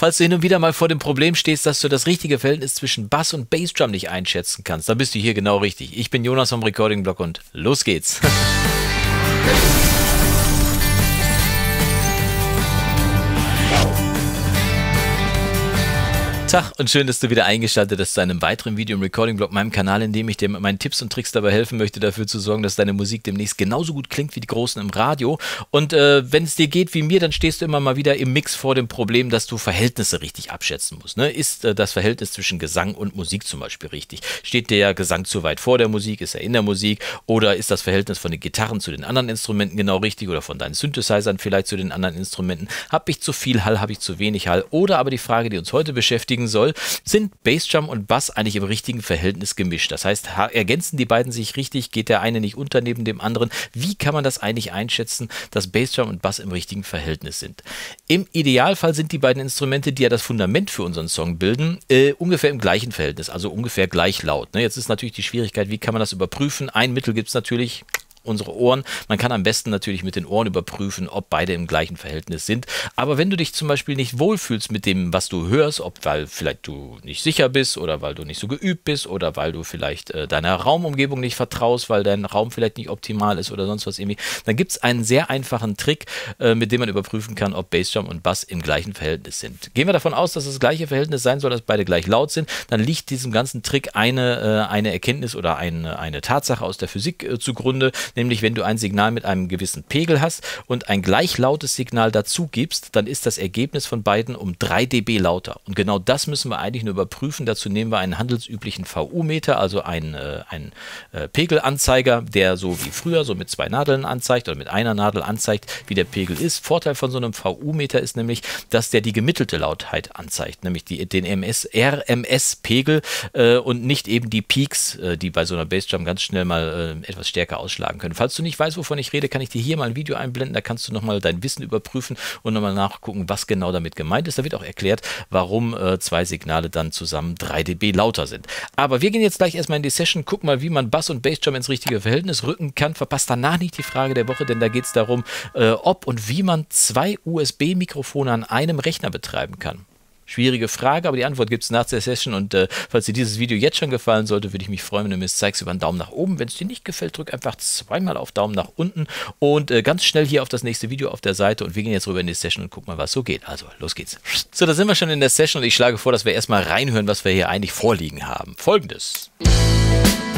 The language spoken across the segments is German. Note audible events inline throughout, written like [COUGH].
falls du hin und wieder mal vor dem Problem stehst, dass du das richtige Verhältnis zwischen Bass und Bassdrum nicht einschätzen kannst, dann bist du hier genau richtig. Ich bin Jonas vom Recording Blog und los geht's. [LAUGHS] Tag und schön, dass du wieder eingeschaltet hast zu einem weiteren Video im Recording-Blog, meinem Kanal, in dem ich dir mit meinen Tipps und Tricks dabei helfen möchte, dafür zu sorgen, dass deine Musik demnächst genauso gut klingt wie die Großen im Radio. Und äh, wenn es dir geht wie mir, dann stehst du immer mal wieder im Mix vor dem Problem, dass du Verhältnisse richtig abschätzen musst. Ne? Ist äh, das Verhältnis zwischen Gesang und Musik zum Beispiel richtig? Steht der Gesang zu weit vor der Musik? Ist er in der Musik? Oder ist das Verhältnis von den Gitarren zu den anderen Instrumenten genau richtig? Oder von deinen Synthesizern vielleicht zu den anderen Instrumenten? Habe ich zu viel Hall? Habe ich zu wenig Hall? Oder aber die Frage, die uns heute beschäftigt, beschäftigen soll, sind Bassdrum und Bass eigentlich im richtigen Verhältnis gemischt. Das heißt, ergänzen die beiden sich richtig, geht der eine nicht unter neben dem anderen. Wie kann man das eigentlich einschätzen, dass Bassdrum und Bass im richtigen Verhältnis sind? Im Idealfall sind die beiden Instrumente, die ja das Fundament für unseren Song bilden, äh, ungefähr im gleichen Verhältnis, also ungefähr gleich laut. Ne? Jetzt ist natürlich die Schwierigkeit, wie kann man das überprüfen? Ein Mittel gibt es natürlich, unsere Ohren. Man kann am besten natürlich mit den Ohren überprüfen, ob beide im gleichen Verhältnis sind. Aber wenn du dich zum Beispiel nicht wohlfühlst mit dem, was du hörst, ob weil vielleicht du nicht sicher bist oder weil du nicht so geübt bist oder weil du vielleicht äh, deiner Raumumgebung nicht vertraust, weil dein Raum vielleicht nicht optimal ist oder sonst was irgendwie, dann gibt es einen sehr einfachen Trick, äh, mit dem man überprüfen kann, ob Bassdrum und Bass im gleichen Verhältnis sind. Gehen wir davon aus, dass das gleiche Verhältnis sein soll, dass beide gleich laut sind, dann liegt diesem ganzen Trick eine, äh, eine Erkenntnis oder ein, eine Tatsache aus der Physik äh, zugrunde, nämlich wenn du ein Signal mit einem gewissen Pegel hast und ein gleich lautes Signal dazu gibst, dann ist das Ergebnis von beiden um 3 dB lauter. Und genau das müssen wir eigentlich nur überprüfen. Dazu nehmen wir einen handelsüblichen VU-Meter, also einen, äh, einen äh, Pegelanzeiger, der so wie früher, so mit zwei Nadeln anzeigt oder mit einer Nadel anzeigt, wie der Pegel ist. Vorteil von so einem VU-Meter ist nämlich, dass der die gemittelte Lautheit anzeigt, nämlich die, den RMS-Pegel äh, und nicht eben die Peaks, äh, die bei so einer Bassdrum ganz schnell mal äh, etwas stärker ausschlagen können. Falls du nicht weißt, wovon ich rede, kann ich dir hier mal ein Video einblenden. Da kannst du nochmal dein Wissen überprüfen und nochmal nachgucken, was genau damit gemeint ist. Da wird auch erklärt, warum äh, zwei Signale dann zusammen 3 dB lauter sind. Aber wir gehen jetzt gleich erstmal in die Session. Guck mal, wie man Bass und Bassdrum ins richtige Verhältnis rücken kann. Verpasst danach nicht die Frage der Woche, denn da geht es darum, äh, ob und wie man zwei USB-Mikrofone an einem Rechner betreiben kann. Schwierige Frage, aber die Antwort gibt es nach der Session. Und äh, falls dir dieses Video jetzt schon gefallen sollte, würde ich mich freuen, wenn du mir es zeigst über einen Daumen nach oben. Wenn es dir nicht gefällt, drück einfach zweimal auf Daumen nach unten und äh, ganz schnell hier auf das nächste Video auf der Seite. Und wir gehen jetzt rüber in die Session und gucken mal, was so geht. Also, los geht's. So, da sind wir schon in der Session und ich schlage vor, dass wir erstmal reinhören, was wir hier eigentlich vorliegen haben. Folgendes. Musik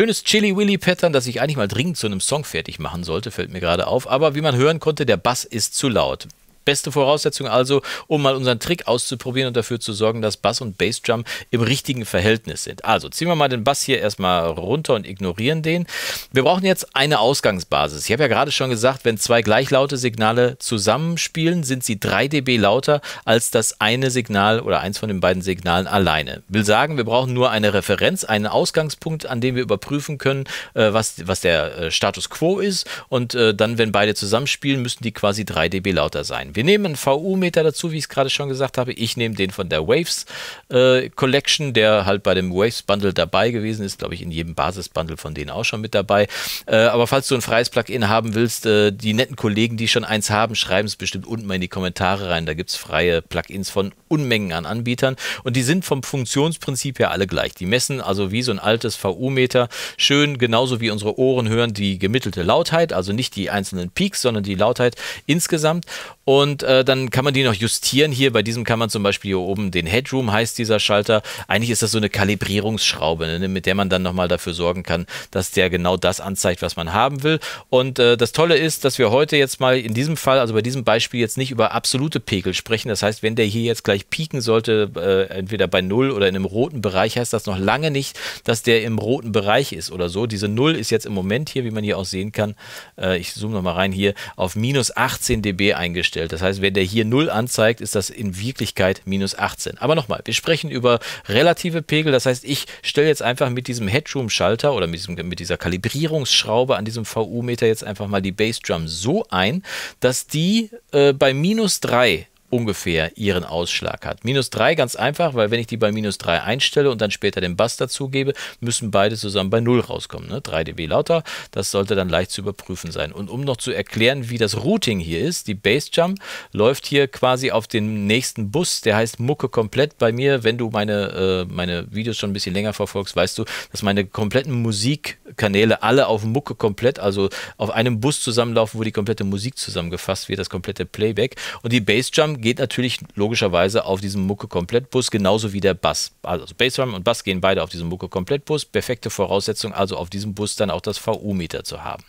Schönes Chili Willy Pattern, das ich eigentlich mal dringend zu einem Song fertig machen sollte, fällt mir gerade auf. Aber wie man hören konnte, der Bass ist zu laut. Beste Voraussetzung also, um mal unseren Trick auszuprobieren und dafür zu sorgen, dass Bass und Bassdrum im richtigen Verhältnis sind. Also ziehen wir mal den Bass hier erstmal runter und ignorieren den. Wir brauchen jetzt eine Ausgangsbasis. Ich habe ja gerade schon gesagt, wenn zwei gleichlaute Signale zusammenspielen, sind sie 3 dB lauter als das eine Signal oder eins von den beiden Signalen alleine. Will sagen, wir brauchen nur eine Referenz, einen Ausgangspunkt, an dem wir überprüfen können, äh, was, was der äh, Status Quo ist. Und äh, dann, wenn beide zusammenspielen, müssen die quasi 3 dB lauter sein. Wir nehmen einen VU-Meter dazu, wie ich es gerade schon gesagt habe. Ich nehme den von der Waves äh, Collection, der halt bei dem Waves Bundle dabei gewesen ist, glaube ich, in jedem Basis-Bundle von denen auch schon mit dabei. Äh, aber falls du ein freies Plugin haben willst, äh, die netten Kollegen, die schon eins haben, schreiben es bestimmt unten mal in die Kommentare rein. Da gibt es freie Plugins von Unmengen an Anbietern und die sind vom Funktionsprinzip her alle gleich. Die messen also wie so ein altes VU-Meter schön, genauso wie unsere Ohren hören, die gemittelte Lautheit, also nicht die einzelnen Peaks, sondern die Lautheit insgesamt. Und und äh, dann kann man die noch justieren. Hier bei diesem kann man zum Beispiel hier oben den Headroom heißt dieser Schalter. Eigentlich ist das so eine Kalibrierungsschraube, ne, mit der man dann nochmal dafür sorgen kann, dass der genau das anzeigt, was man haben will. Und äh, das Tolle ist, dass wir heute jetzt mal in diesem Fall, also bei diesem Beispiel jetzt nicht über absolute Pegel sprechen. Das heißt, wenn der hier jetzt gleich pieken sollte, äh, entweder bei Null oder in einem roten Bereich, heißt das noch lange nicht, dass der im roten Bereich ist oder so. Diese Null ist jetzt im Moment hier, wie man hier auch sehen kann, äh, ich zoome nochmal rein hier, auf minus 18 dB eingestellt. Umfeld. Das heißt, wenn der hier 0 anzeigt, ist das in Wirklichkeit minus 18. Aber nochmal, wir sprechen über relative Pegel. Das heißt, ich stelle jetzt einfach mit diesem Headroom-Schalter oder mit, diesem, mit dieser Kalibrierungsschraube an diesem VU-Meter jetzt einfach mal die Bassdrum so ein, dass die äh, bei minus 3 ungefähr ihren Ausschlag hat. Minus 3 ganz einfach, weil wenn ich die bei minus 3 einstelle und dann später den Bass dazugebe, müssen beide zusammen bei 0 rauskommen. Ne? 3 dB lauter, das sollte dann leicht zu überprüfen sein. Und um noch zu erklären, wie das Routing hier ist, die Bassjump läuft hier quasi auf den nächsten Bus, der heißt Mucke komplett bei mir. Wenn du meine, äh, meine Videos schon ein bisschen länger verfolgst, weißt du, dass meine kompletten Musikkanäle alle auf Mucke komplett, also auf einem Bus zusammenlaufen, wo die komplette Musik zusammengefasst wird, das komplette Playback. Und die Bassjump geht natürlich logischerweise auf diesem Mucke Komplettbus, genauso wie der Bass. Also Bassdrum und Bass gehen beide auf diesem Mucke Komplettbus. Perfekte Voraussetzung, also auf diesem Bus dann auch das VU-Meter zu haben.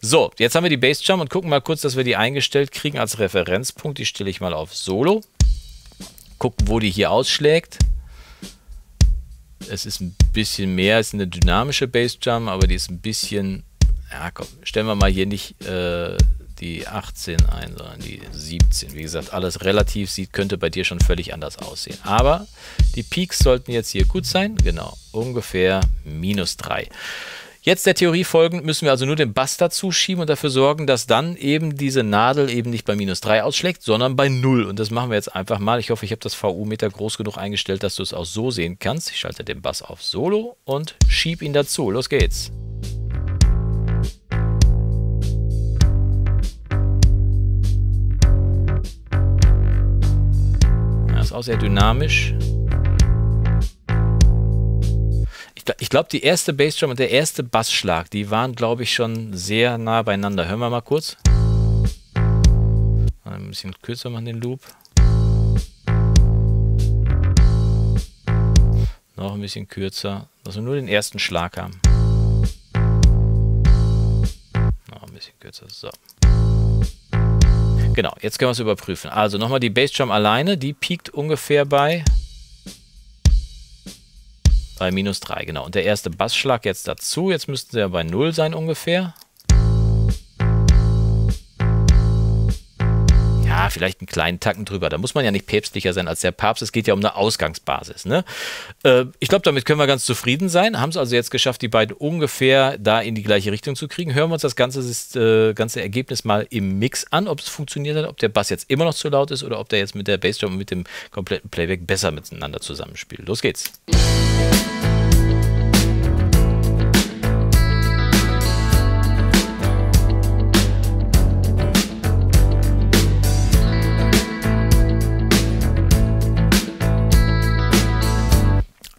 So, jetzt haben wir die Bassdrum und gucken mal kurz, dass wir die eingestellt kriegen als Referenzpunkt. Die stelle ich mal auf Solo. Gucken, wo die hier ausschlägt. Es ist ein bisschen mehr, es ist eine dynamische Bassdrum, aber die ist ein bisschen ja, komm, stellen wir mal hier nicht äh, die 18 ein, sondern die 17. Wie gesagt, alles relativ sieht, könnte bei dir schon völlig anders aussehen. Aber die Peaks sollten jetzt hier gut sein. Genau, ungefähr minus 3. Jetzt der Theorie folgend müssen wir also nur den Bass dazu schieben und dafür sorgen, dass dann eben diese Nadel eben nicht bei minus 3 ausschlägt, sondern bei 0. Und das machen wir jetzt einfach mal. Ich hoffe, ich habe das VU-Meter groß genug eingestellt, dass du es auch so sehen kannst. Ich schalte den Bass auf Solo und schieb ihn dazu. Los geht's. auch sehr dynamisch. Ich, ich glaube, die erste Bassdrum und der erste Bassschlag, die waren, glaube ich, schon sehr nah beieinander. Hören wir mal kurz. Ein bisschen kürzer machen den Loop. Noch ein bisschen kürzer, dass wir nur den ersten Schlag haben. Noch ein bisschen kürzer, so. Genau, jetzt können wir es überprüfen. Also nochmal die Bassdrum alleine, die piekt ungefähr bei, bei minus 3, genau. Und der erste Bassschlag jetzt dazu, jetzt müsste sie bei 0 sein ungefähr. vielleicht einen kleinen Tacken drüber. Da muss man ja nicht päpstlicher sein als der Papst. Es geht ja um eine Ausgangsbasis. Ne? Äh, ich glaube, damit können wir ganz zufrieden sein. Haben es also jetzt geschafft, die beiden ungefähr da in die gleiche Richtung zu kriegen. Hören wir uns das ganze, das, äh, ganze Ergebnis mal im Mix an, ob es funktioniert hat, ob der Bass jetzt immer noch zu laut ist oder ob der jetzt mit der Bassdrum und mit dem kompletten Playback besser miteinander zusammenspielt. Los geht's. Musik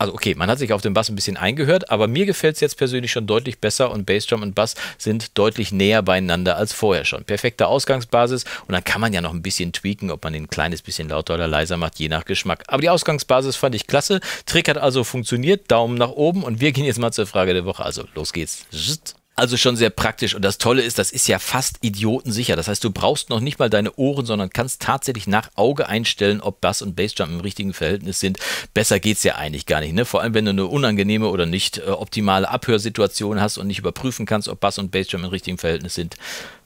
also okay, man hat sich auf den Bass ein bisschen eingehört, aber mir gefällt es jetzt persönlich schon deutlich besser und Bassdrum und Bass sind deutlich näher beieinander als vorher schon. Perfekte Ausgangsbasis und dann kann man ja noch ein bisschen tweaken, ob man den ein kleines bisschen lauter oder leiser macht, je nach Geschmack. Aber die Ausgangsbasis fand ich klasse. Trick hat also funktioniert. Daumen nach oben und wir gehen jetzt mal zur Frage der Woche. Also los geht's. Zzt. Also schon sehr praktisch. Und das Tolle ist, das ist ja fast idiotensicher. Das heißt, du brauchst noch nicht mal deine Ohren, sondern kannst tatsächlich nach Auge einstellen, ob Bass und Bassjump im richtigen Verhältnis sind. Besser geht's ja eigentlich gar nicht. Ne? Vor allem, wenn du eine unangenehme oder nicht äh, optimale Abhörsituation hast und nicht überprüfen kannst, ob Bass und Bassjump im richtigen Verhältnis sind.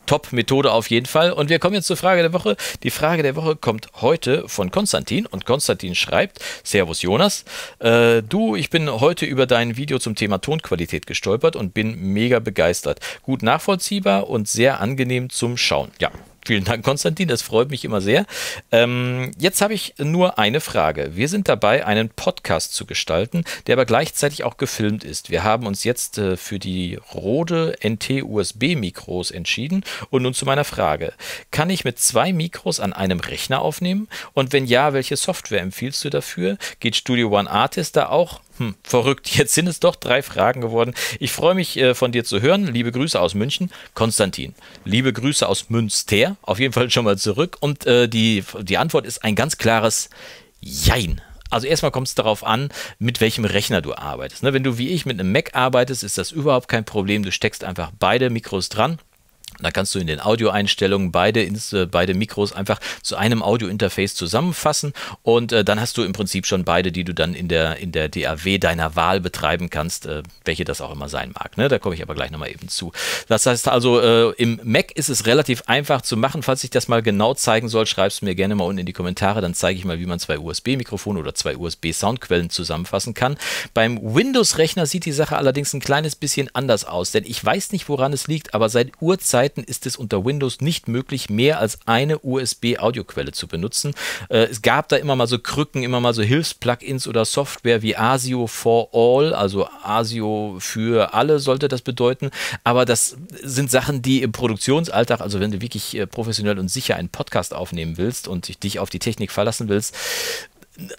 Top-Methode auf jeden Fall. Und wir kommen jetzt zur Frage der Woche. Die Frage der Woche kommt heute von Konstantin. Und Konstantin schreibt, Servus Jonas, äh, du, ich bin heute über dein Video zum Thema Tonqualität gestolpert und bin mega begeistert. Gut nachvollziehbar und sehr angenehm zum Schauen. Ja, Vielen Dank, Konstantin. Das freut mich immer sehr. Ähm, jetzt habe ich nur eine Frage. Wir sind dabei, einen Podcast zu gestalten, der aber gleichzeitig auch gefilmt ist. Wir haben uns jetzt äh, für die Rode NT-USB-Mikros entschieden. Und nun zu meiner Frage. Kann ich mit zwei Mikros an einem Rechner aufnehmen? Und wenn ja, welche Software empfiehlst du dafür? Geht Studio One Artist da auch hm, verrückt. [LAUGHS] Jetzt sind es doch drei Fragen geworden. Ich freue mich, äh, von dir zu hören. Liebe Grüße aus München, Konstantin. Liebe Grüße aus Münster, auf jeden Fall schon mal zurück. Und äh, die, die Antwort ist ein ganz klares Jein. Also erstmal kommt es darauf an, mit welchem Rechner du arbeitest. Ne, wenn du wie ich mit einem Mac arbeitest, ist das überhaupt kein Problem. Du steckst einfach beide Mikros dran da kannst du in den Audioeinstellungen beide, äh, beide Mikros einfach zu einem Audio-Interface zusammenfassen und äh, dann hast du im Prinzip schon beide, die du dann in der, in der DAW deiner Wahl betreiben kannst, äh, welche das auch immer sein mag. Ne? Da komme ich aber gleich nochmal eben zu. Das heißt also, äh, im Mac ist es relativ einfach zu machen. Falls ich das mal genau zeigen soll, schreib es mir gerne mal unten in die Kommentare, dann zeige ich mal, wie man zwei USB-Mikrofone oder zwei USB-Soundquellen zusammenfassen kann. Beim Windows-Rechner sieht die Sache allerdings ein kleines bisschen anders aus, denn ich weiß nicht, woran es liegt, aber seit Urzeit Zeiten ist es unter Windows nicht möglich, mehr als eine USB-Audioquelle zu benutzen. Äh, es gab da immer mal so Krücken, immer mal so Hilfs-Plugins oder Software wie ASIO for All, also ASIO für alle sollte das bedeuten. Aber das sind Sachen, die im Produktionsalltag, also wenn du wirklich äh, professionell und sicher einen Podcast aufnehmen willst und dich auf die Technik verlassen willst,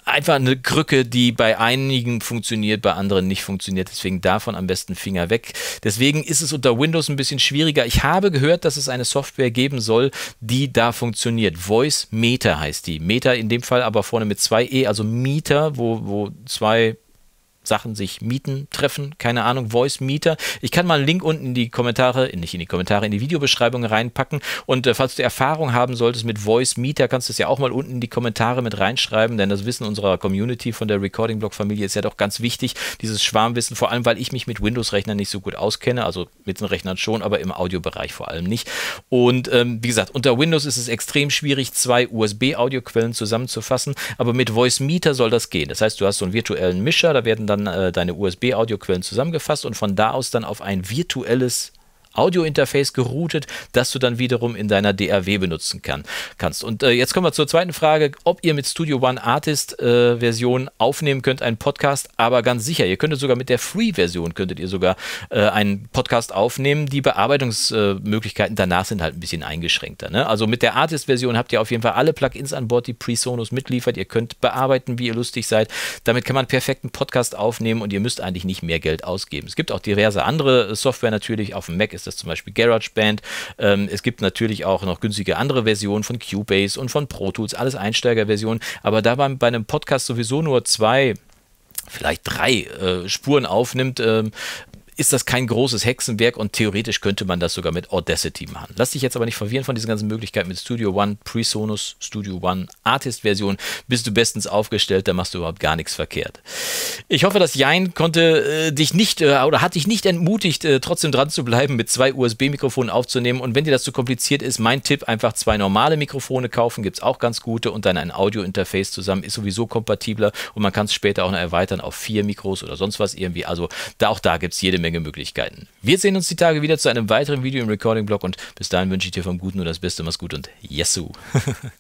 einfach eine Krücke, die bei einigen funktioniert, bei anderen nicht funktioniert. Deswegen davon am besten Finger weg. Deswegen ist es unter Windows ein bisschen schwieriger. Ich habe gehört, dass es eine Software geben soll, die da funktioniert. Voice Meter heißt die. Meter in dem Fall aber vorne mit zwei E, also Meter, wo, wo zwei Sachen sich mieten, treffen, keine Ahnung, Voice Meter. Ich kann mal einen Link unten in die Kommentare, äh, nicht in die Kommentare, in die Videobeschreibung reinpacken. Und äh, falls du Erfahrung haben solltest mit Voice Meter, kannst du es ja auch mal unten in die Kommentare mit reinschreiben, denn das Wissen unserer Community von der Recording Blog Familie ist ja doch ganz wichtig, dieses Schwarmwissen, vor allem weil ich mich mit Windows-Rechnern nicht so gut auskenne, also mit den Rechnern schon, aber im Audiobereich vor allem nicht. Und ähm, wie gesagt, unter Windows ist es extrem schwierig, zwei USB-Audioquellen zusammenzufassen, aber mit Voice Meter soll das gehen. Das heißt, du hast so einen virtuellen Mischer, da werden dann äh, deine USB-Audioquellen zusammengefasst und von da aus dann auf ein virtuelles Audio-Interface geroutet, das du dann wiederum in deiner DAW benutzen kann, kannst. Und äh, jetzt kommen wir zur zweiten Frage, ob ihr mit Studio One Artist äh, Version aufnehmen könnt, einen Podcast, aber ganz sicher, ihr könntet sogar mit der Free-Version, könntet ihr sogar äh, einen Podcast aufnehmen. Die Bearbeitungsmöglichkeiten danach sind halt ein bisschen eingeschränkter. Ne? Also mit der Artist-Version habt ihr auf jeden Fall alle Plugins an Bord, die PreSonus mitliefert. Ihr könnt bearbeiten, wie ihr lustig seid. Damit kann man perfekten Podcast aufnehmen und ihr müsst eigentlich nicht mehr Geld ausgeben. Es gibt auch diverse andere äh, Software natürlich. Auf dem Mac ist das zum Beispiel GarageBand. Ähm, es gibt natürlich auch noch günstige andere Versionen von Cubase und von Pro Tools, alles Einsteigerversionen. Aber da man bei einem Podcast sowieso nur zwei vielleicht drei äh, Spuren aufnimmt, ähm, ist das kein großes Hexenwerk und theoretisch könnte man das sogar mit Audacity machen. Lass dich jetzt aber nicht verwirren von diesen ganzen Möglichkeiten mit Studio One, PreSonus, Studio One, Artist-Version. Bist du bestens aufgestellt, da machst du überhaupt gar nichts verkehrt. Ich hoffe, dass Jein konnte äh, dich nicht äh, oder hat dich nicht entmutigt, äh, trotzdem dran zu bleiben, mit zwei USB-Mikrofonen aufzunehmen. Und wenn dir das zu kompliziert ist, mein Tipp, einfach zwei normale Mikrofone kaufen, gibt es auch ganz gute und dann ein Audio-Interface zusammen, ist sowieso kompatibler und man kann es später auch noch erweitern auf vier Mikros oder sonst was irgendwie. Also da, auch da gibt es jede Menge Menge Möglichkeiten. Wir sehen uns die Tage wieder zu einem weiteren Video im Recording-Blog und bis dahin wünsche ich dir vom Guten nur das Beste. Mach's gut und Yesu! [LAUGHS]